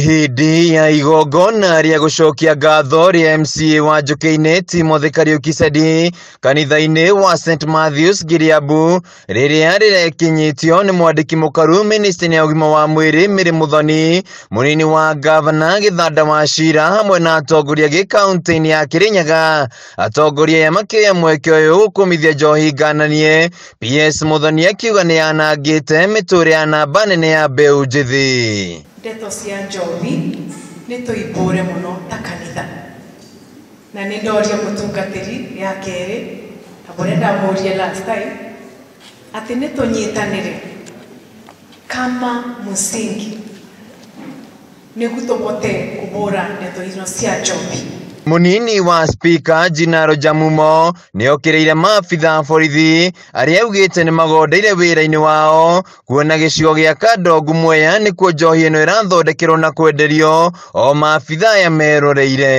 Hindi ya igongona rĩa gũcokia ngatho rĩa MCA wa Njũkĩ-inĩ Timothy Kariuki kanitha-inĩ wa St Matthews Giriabu rĩrĩa rĩrekinyĩtio nĩ mwandĩki mũkaru ministry ya ũgima wa mwĩrĩ Mary Muthoni mũnini wa gavana Gĩthanda wa Cira hamwe na atongoria gĩkaũntĩ-inĩ ya Kirinyaga atongoria aya makĩoya mweke ũyũ gũkũmithia njohi ngananie PS Muthoni akiuga nĩ yanangĩte mĩtũũrĩ ya namba nene ya mbeũ njĩthĩ ndeto cia njohi nä tå re må no ta kanitha na nä ndoria må tungatä ri ya kerä na må rä a ndamå rie atä nä tå nyitanä re kama må cingi nä guå tå bote kå bå ra ndeto ino cia njohi munini wa spika Jinaro Jamumo nĩokĩrĩire maabitha a borithi arĩa augĩte nĩmagondeire wĩra-inĩ wao kuona gĩcigo gĩa Kadongu Mwea nĩkuo njohi ĩno ĩrathondekerwo na kwenderio o maabitha aya meroreire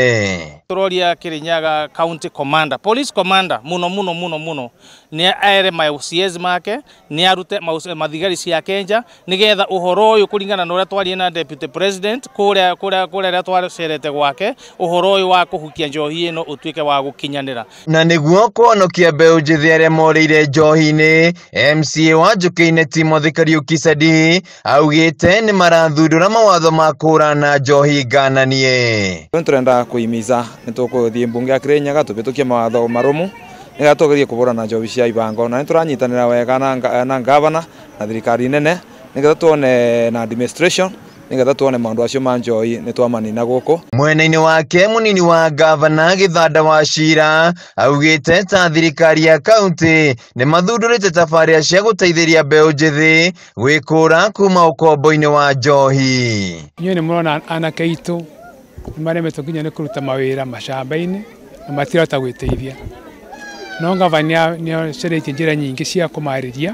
patrol ya kirinyaga county commander police commander muno muno muno muno ni aere maucies make ni arute mathigari cia kenja nigetha uhoro uyu kuringana na uria twarie na deputy president kuria kuria kuria ria twacerete gwake uhoro uyu wa kuhukia njohi ino utuike wa gukinyanira na niguo kuonokia mbeu njithi aria morĩire njohi ni MCA wa njũkĩ-inĩ Timothy Kariuki Sadi augĩte nĩ marathundũra mawatho ma kũũrana njohi ngananie tũrenda kũimiza nä kå thiä mbunge akirä nyaga tå tå mawatho marå nä getha tå gerie kå hå ra na njobi cia ibango na nä tå ranyitanä ra wega na ngavana na thirikari nene nä getha tuone na administration nigetha tuone maundu acio ma njoi ni twamanina guku mwena-ini wake munini wa gavana githanda wa cira augite ta thirikari ya kaunti ni mathundurite tabaria cia guteithiria mbeu njithi gwikura kuma ukombo-ini wa njohi inyuĩ nĩ mũrona anake itũ nä meto nginya nä kå ruta mawä ra macamba-inä na matirahota gwä teithia no ngavana nä aceretie njä ra nyingä cia kå marä ria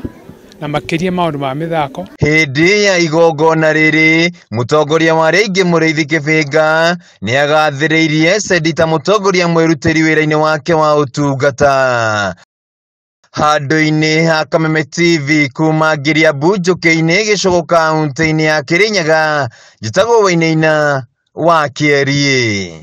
na makiria maundu ma mithako hindi ya igongona riri mutongoria wa rĩngĩ mũrĩithi kĩbĩnga nĩ agathĩrĩirie cendi ta mũtongoria mwĩrutĩri wĩra wake wa ũtungata handå -inä ha kameme tv kuma ngiria mbunjũkĩ-inĩ gĩcũgũ kaũntĩ-inĩ ya kĩrĩnyaga njĩtagwo wainaina wa Kierie.